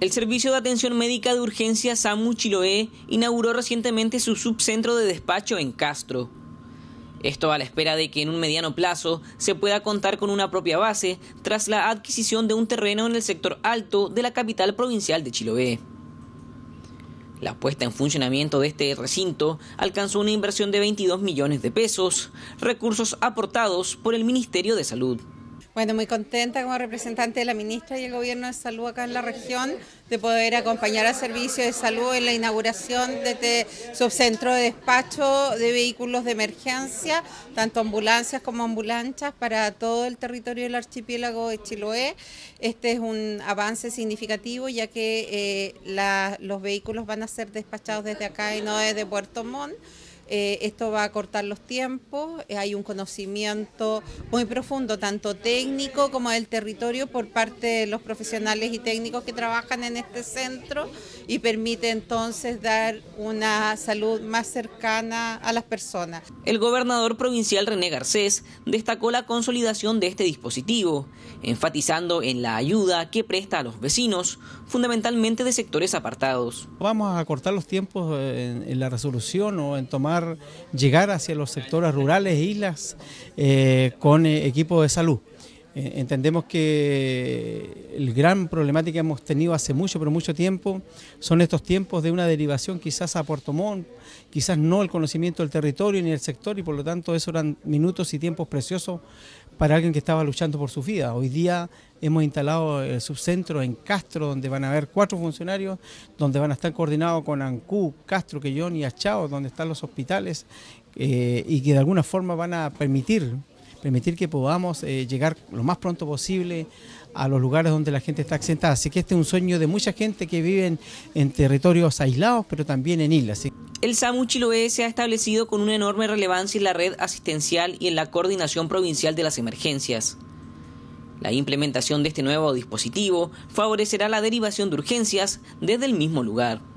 El Servicio de Atención Médica de Urgencia SAMU Chiloé inauguró recientemente su subcentro de despacho en Castro. Esto a la espera de que en un mediano plazo se pueda contar con una propia base tras la adquisición de un terreno en el sector alto de la capital provincial de Chiloé. La puesta en funcionamiento de este recinto alcanzó una inversión de 22 millones de pesos, recursos aportados por el Ministerio de Salud. Bueno, muy contenta como representante de la ministra y el gobierno de salud acá en la región de poder acompañar al servicio de salud en la inauguración de este subcentro de despacho de vehículos de emergencia, tanto ambulancias como ambulanchas para todo el territorio del archipiélago de Chiloé. Este es un avance significativo ya que eh, los vehículos van a ser despachados desde acá y no desde Puerto Montt. Eh, esto va a cortar los tiempos, eh, hay un conocimiento muy profundo, tanto técnico como del territorio, por parte de los profesionales y técnicos que trabajan en este centro y permite entonces dar una salud más cercana a las personas. El gobernador provincial René Garcés destacó la consolidación de este dispositivo, enfatizando en la ayuda que presta a los vecinos, fundamentalmente de sectores apartados. Vamos a cortar los tiempos eh, en la resolución o en tomar llegar hacia los sectores rurales e islas eh, con eh, equipo de salud. Eh, entendemos que el gran problemática que hemos tenido hace mucho, pero mucho tiempo, son estos tiempos de una derivación quizás a Puerto Montt, quizás no el conocimiento del territorio ni el sector, y por lo tanto eso eran minutos y tiempos preciosos para alguien que estaba luchando por su vida. Hoy día hemos instalado el subcentro en Castro, donde van a haber cuatro funcionarios, donde van a estar coordinados con Ancú, Castro, Quellón y Achao, donde están los hospitales, eh, y que de alguna forma van a permitir permitir que podamos eh, llegar lo más pronto posible a los lugares donde la gente está asentada. Así que este es un sueño de mucha gente que vive en, territorios aislados, pero también en islas. El SAMU Chiloé se ha establecido con una enorme relevancia en la red asistencial y en la coordinación provincial de las emergencias. La implementación de este nuevo dispositivo favorecerá la derivación de urgencias desde el mismo lugar.